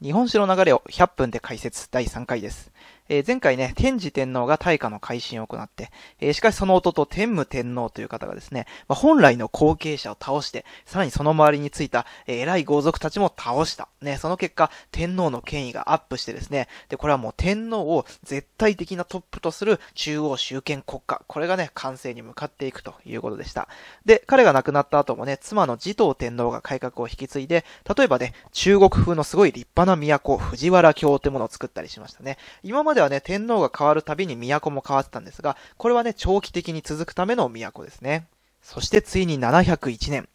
日本史の流れを100分で解説第3回です。えー、前回ね、天智天皇が大化の改新を行って、えー、しかしその弟、天武天皇という方がですね、まあ、本来の後継者を倒して、さらにその周りについた、えー、偉い豪族たちも倒した。ね、その結果、天皇の権威がアップしてですね、で、これはもう天皇を絶対的なトップとする中央集権国家、これがね、完成に向かっていくということでした。で、彼が亡くなった後もね、妻の持統天皇が改革を引き継いで、例えばね、中国風のすごい立派な都、藤原京ってものを作ったりしましたね。今までではね、天皇が変わるたびに都も変わってたんですが、これはね、長期的に続くための都ですね。そしてついに701年、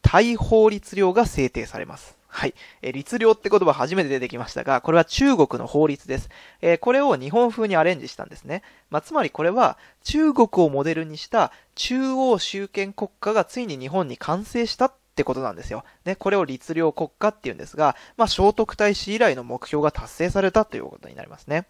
大法律令が制定されます。はい。え律令って言葉初めて出てきましたが、これは中国の法律です。えー、これを日本風にアレンジしたんですね。まあ、つまりこれは中国をモデルにした中央集権国家がついに日本に完成したってことなんですよ。ね、これを律令国家って言うんですが、まあ、聖徳太子以来の目標が達成されたということになりますね。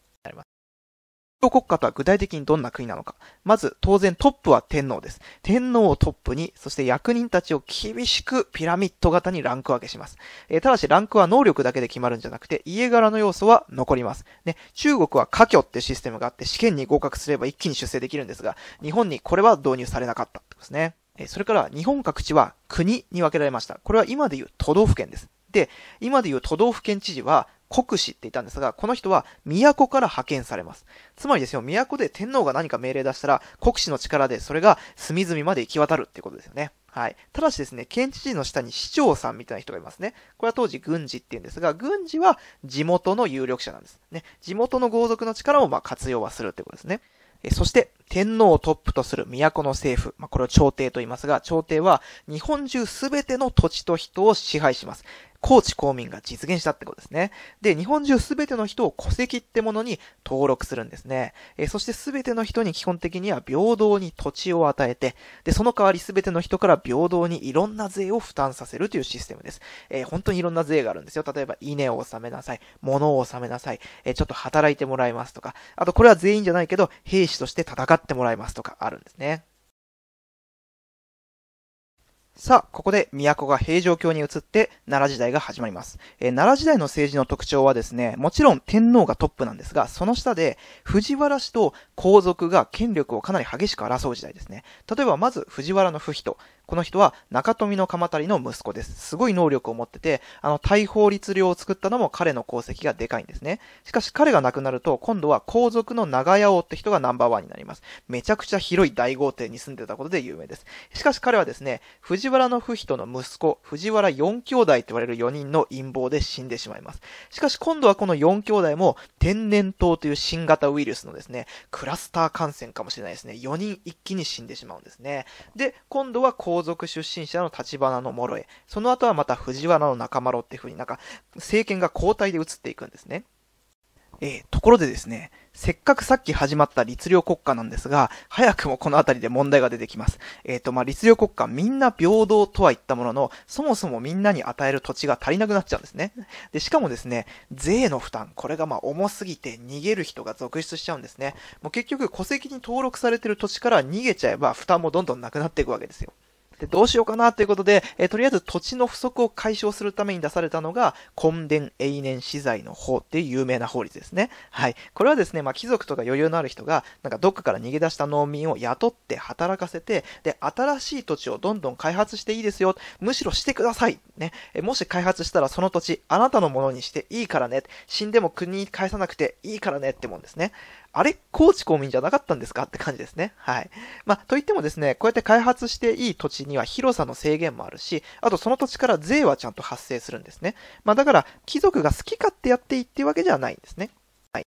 教国家とは具体的にどんな国なのか。まず、当然トップは天皇です。天皇をトップに、そして役人たちを厳しくピラミッド型にランク分けします。えー、ただし、ランクは能力だけで決まるんじゃなくて、家柄の要素は残ります。ね、中国は科挙ってシステムがあって、試験に合格すれば一気に出世できるんですが、日本にこれは導入されなかったってことですね。えー、それから、日本各地は国に分けられました。これは今でいう都道府県です。で、今でいう都道府県知事は、国司って言ったんですが、この人は都から派遣されます。つまりですよ、都で天皇が何か命令出したら、国司の力でそれが隅々まで行き渡るってことですよね。はい。ただしですね、県知事の下に市長さんみたいな人がいますね。これは当時軍事って言うんですが、軍事は地元の有力者なんです。ね。地元の豪族の力をま活用はするってことですね。えそして、天皇をトップとする都の政府、まあ、これを朝廷と言いますが、朝廷は日本中すべての土地と人を支配します。高知公民が実現したってことですね。で、日本中すべての人を戸籍ってものに登録するんですね。えそしてすべての人に基本的には平等に土地を与えて、で、その代わりすべての人から平等にいろんな税を負担させるというシステムです。えー、本当にいろんな税があるんですよ。例えば、稲を納めなさい、物を納めなさい、えー、ちょっと働いてもらいますとか、あとこれは全員じゃないけど、兵士として戦ってもらいますとかあるんですね。さあ、ここで都が平城京に移って奈良時代が始まります。えー、奈良時代の政治の特徴はですね、もちろん天皇がトップなんですが、その下で藤原氏と皇族が権力をかなり激しく争う時代ですね。例えばまず藤原の不比と、この人は中富の鎌足りの息子です。すごい能力を持ってて、あの、大法律令を作ったのも彼の功績がでかいんですね。しかし彼が亡くなると、今度は皇族の長屋王って人がナンバーワンになります。めちゃくちゃ広い大豪邸に住んでたことで有名です。しかし彼はですね、藤原の不人の息子、藤原4兄弟って言われる4人の陰謀で死んでしまいます。しかし今度はこの4兄弟も天然痘という新型ウイルスのですね、クラスター感染かもしれないですね。4人一気に死んでしまうんですね。で、今度は皇皇族出身者の立花の諸へ、その後はまた藤原の間ろっていうふうになんか政権が交代で移っていくんですね。えー、ところでですね、せっかくさっき始まった律令国家なんですが、早くもこの辺りで問題が出てきます。えっ、ー、と、まあ、律令国家みんな平等とは言ったものの、そもそもみんなに与える土地が足りなくなっちゃうんですね。で、しかもですね、税の負担、これがま、重すぎて逃げる人が続出しちゃうんですね。もう結局戸籍に登録されてる土地から逃げちゃえば負担もどんどんなくなっていくわけですよ。で、どうしようかなということで、えー、とりあえず土地の不足を解消するために出されたのが、根伝永年資材の法っていう有名な法律ですね。はい。これはですね、まあ、貴族とか余裕のある人が、なんかどっかから逃げ出した農民を雇って働かせて、で、新しい土地をどんどん開発していいですよ。むしろしてください。ね。えもし開発したらその土地、あなたのものにしていいからね。死んでも国に返さなくていいからねってもんですね。あれ高知公民じゃなかったんですかって感じですね。はい。まあ、といってもですね、こうやって開発していい土地には広さの制限もあるし、あとその土地から税はちゃんと発生するんですね。まあ、だから、貴族が好き勝手やっていいっていうわけじゃないんですね。はい。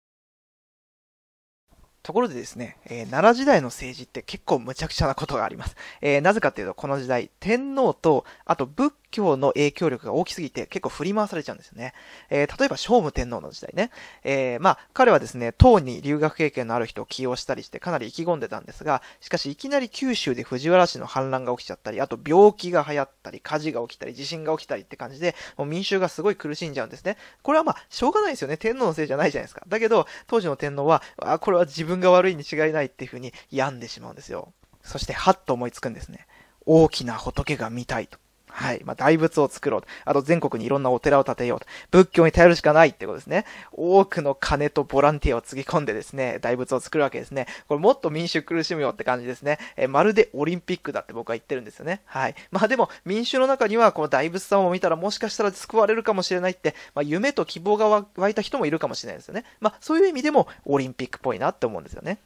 ところでですね、えー、奈良時代の政治って結構むちゃくちゃなことがあります。えー、なぜかっていうと、この時代、天皇と、あと仏教の影響力が大きすぎて結構振り回されちゃうんですよね。えー、例えば、聖武天皇の時代ね。えー、まあ、彼はですね、唐に留学経験のある人を起用したりしてかなり意気込んでたんですが、しかしいきなり九州で藤原氏の反乱が起きちゃったり、あと病気が流行ったり、火事が起きたり、地震が起きたりって感じで、もう民衆がすごい苦しんじゃうんですね。これはまあ、しょうがないですよね。天皇のせいじゃないじゃないですか。だけど、当時の天皇は、あ、これは自分が悪いに違いないっていうふうに病んでしまうんですよ。そして、はっと思いつくんですね。大きな仏が見たいと。はい。まあ、大仏を作ろう。と。あと、全国にいろんなお寺を建てようと。仏教に頼るしかないってことですね。多くの金とボランティアをつぎ込んでですね、大仏を作るわけですね。これもっと民主苦しむよって感じですね。えー、まるでオリンピックだって僕は言ってるんですよね。はい。まあ、でも、民衆の中には、この大仏様を見たらもしかしたら救われるかもしれないって、まあ、夢と希望が湧いた人もいるかもしれないですよね。まあ、そういう意味でも、オリンピックっぽいなって思うんですよね。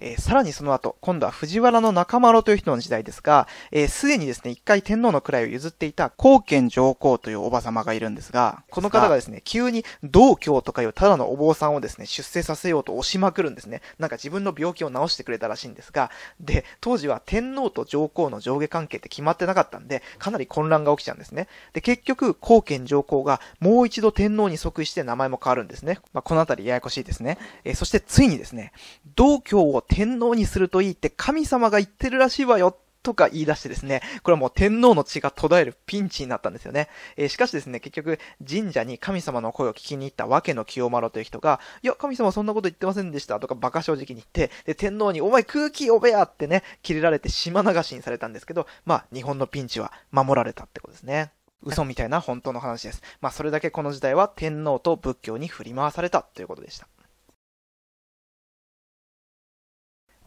えー、さらにその後、今度は藤原の中丸という人の時代ですが、えー、すでにですね、一回天皇の位を譲っていた高賢上皇というおば様がいるんですが、この方がですね、急に道教とかいうただのお坊さんをですね、出世させようと押しまくるんですね。なんか自分の病気を治してくれたらしいんですが、で、当時は天皇と上皇の上下関係って決まってなかったんで、かなり混乱が起きちゃうんですね。で、結局、高賢上皇がもう一度天皇に即位して名前も変わるんですね。まあ、このあたりややこしいですね。えー、そしてついにですね、道教を天皇にするといいって神様が言ってるらしいわよとか言い出してですね、これはもう天皇の血が途絶えるピンチになったんですよね。えー、しかしですね、結局、神社に神様の声を聞きに行ったわけの清丸という人が、いや、神様そんなこと言ってませんでしたとか馬鹿正直に言って、で、天皇に、お前空気呼べやってね、切れられて島流しにされたんですけど、まあ、日本のピンチは守られたってことですね。嘘みたいな本当の話です。まあ、それだけこの時代は天皇と仏教に振り回されたということでした。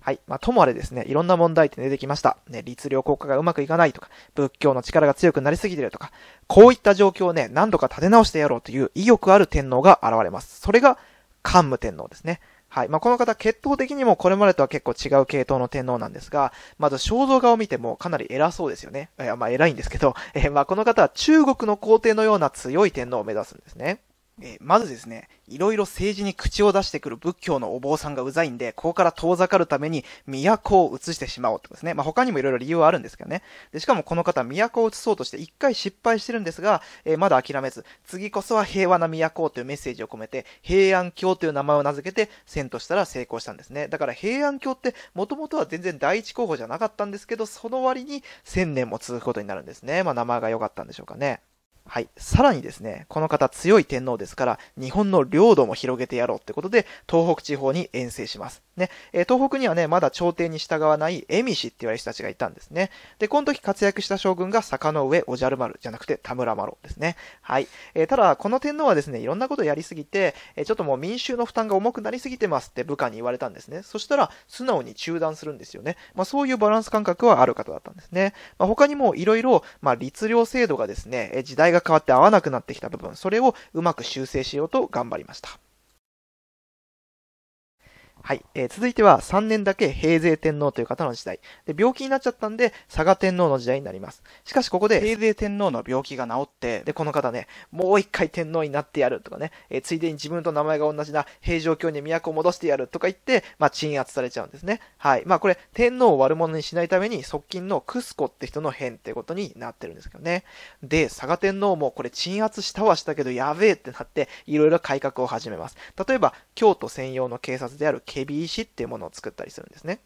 はい。まあ、ともあれですね、いろんな問題点出てきました。ね、律令国家がうまくいかないとか、仏教の力が強くなりすぎてるとか、こういった状況をね、何度か立て直してやろうという意欲ある天皇が現れます。それが、桓武天皇ですね。はい。まあ、この方、血統的にもこれまでとは結構違う系統の天皇なんですが、まず肖像画を見てもかなり偉そうですよね。えや、まあ、偉いんですけど、えー、まあ、この方は中国の皇帝のような強い天皇を目指すんですね。えー、まずですね、いろいろ政治に口を出してくる仏教のお坊さんがうざいんで、ここから遠ざかるために都を移してしまおうってことですね。まあ、他にもいろいろ理由はあるんですけどね。で、しかもこの方、都を移そうとして一回失敗してるんですが、えー、まだ諦めず、次こそは平和な都というメッセージを込めて、平安京という名前を名付けて、遷としたら成功したんですね。だから平安京って、もともとは全然第一候補じゃなかったんですけど、その割に1000年も続くことになるんですね。まあ、名前が良かったんでしょうかね。はい。さらにですね、この方強い天皇ですから、日本の領土も広げてやろうってことで、東北地方に遠征します。ね。えー、東北にはね、まだ朝廷に従わない蝦夷って言われる人たちがいたんですね。で、この時活躍した将軍が坂の上おじゃる丸じゃなくて田村麻呂ですね。はい。えー、ただ、この天皇はですね、いろんなことやりすぎて、えー、ちょっともう民衆の負担が重くなりすぎてますって部下に言われたんですね。そしたら、素直に中断するんですよね。まあ、そういうバランス感覚はある方だったんですね。まあ、他にもいろいろ、まあ、律令制度がですね、え時代がが変わって合わなくなってきた部分、それをうまく修正しようと頑張りました。はい、えー、続いては3年だけ平成天皇という方の時代。で、病気になっちゃったんで、佐賀天皇の時代になります。しかしここで、平成天皇の病気が治って、で、この方ね、もう一回天皇になってやるとかね、えー、ついでに自分と名前が同じな平城京に都を戻してやるとか言って、まあ、鎮圧されちゃうんですね。はい。まあ、これ、天皇を悪者にしないために、側近のクスコって人の変ってことになってるんですけどね。で、佐賀天皇もこれ鎮圧したはしたけど、やべえってなって、いろいろ改革を始めます。例えば、京都専用の警察であるケビ石っていうものを作ったりするんですね。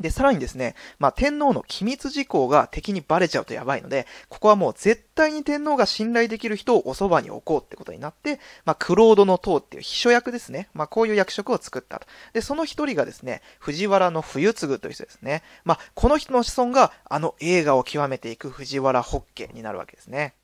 で、さらにですね、まあ、天皇の機密事項が敵にバレちゃうとやばいので、ここはもう絶対に天皇が信頼できる人をおそばに置こうってことになって、まあ、クロードの塔っていう秘書役ですね。まあ、こういう役職を作ったと。で、その一人がですね、藤原の冬継という人ですね。まあ、この人の子孫があの映画を極めていく藤原北家になるわけですね。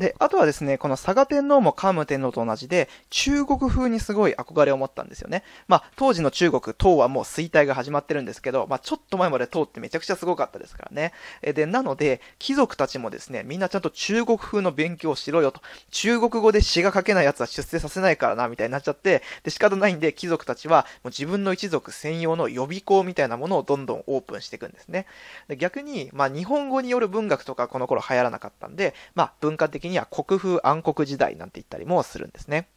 で、あとはですね、この佐賀天皇も桓武天皇と同じで、中国風にすごい憧れを持ったんですよね。まあ、当時の中国、唐はもう衰退が始まってるんですけど、まあ、ちょっと前まで唐ってめちゃくちゃすごかったですからね。えで、なので、貴族たちもですね、みんなちゃんと中国風の勉強をしろよと。中国語で詩が書けない奴は出世させないからな、みたいになっちゃって、で、仕方ないんで、貴族たちは、もう自分の一族専用の予備校みたいなものをどんどんオープンしていくんですね。で逆に、まあ、日本語による文学とかこの頃流行らなかったんで、まあ、文化的にには国風暗黒時代なんて言ったりもするんですね。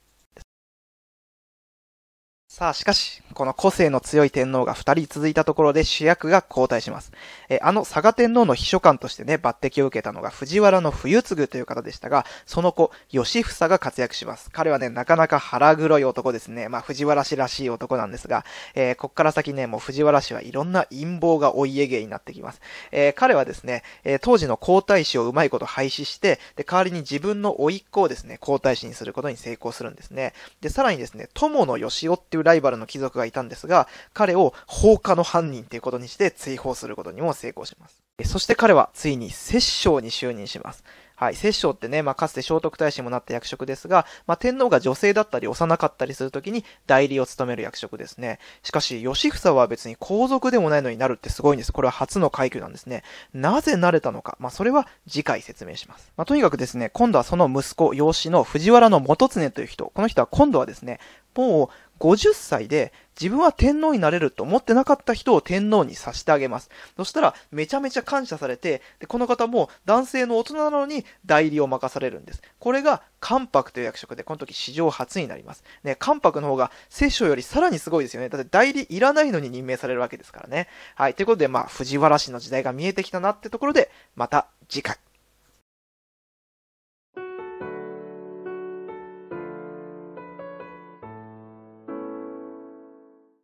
さあ、しかし、この個性の強い天皇が二人続いたところで主役が交代します。えあの佐賀天皇の秘書官としてね、抜擢を受けたのが藤原の冬継という方でしたが、その子、吉房が活躍します。彼はね、なかなか腹黒い男ですね。まあ、藤原氏らしい男なんですが、えー、こっから先ね、もう藤原氏はいろんな陰謀がお家芸になってきます。えー、彼はですね、えー、当時の皇太子をうまいこと廃止して、で、代わりに自分の甥っ子をですね、皇太子にすることに成功するんですね。で、さらにですね、友の吉雄っていうライバルの貴族がいたんですが、彼を放火の犯人ということにして追放することにも成功します。そして彼はついに摂政に就任します。はい。摂政ってね、まあ、かつて聖徳太子もなった役職ですが、まあ、天皇が女性だったり幼かったりするときに代理を務める役職ですね。しかし、義房は別に皇族でもないのになるってすごいんです。これは初の階級なんですね。なぜなれたのか。まあ、それは次回説明します。まとにかくですね、今度はその息子、養子の藤原の元常という人。この人は今度はですね、もう50歳で自分は天皇になれると思ってなかった人を天皇にさしてあげます。そしたら、めちゃめちゃ感謝されて、でこの方も男性の大人なのに代理を任されるんです。これが関白という役職で、この時史上初になります。ね、関白の方が摂政よりさらにすごいですよね。だって代理いらないのに任命されるわけですからね。はい、ということで、まあ、藤原氏の時代が見えてきたなってところで、また次回。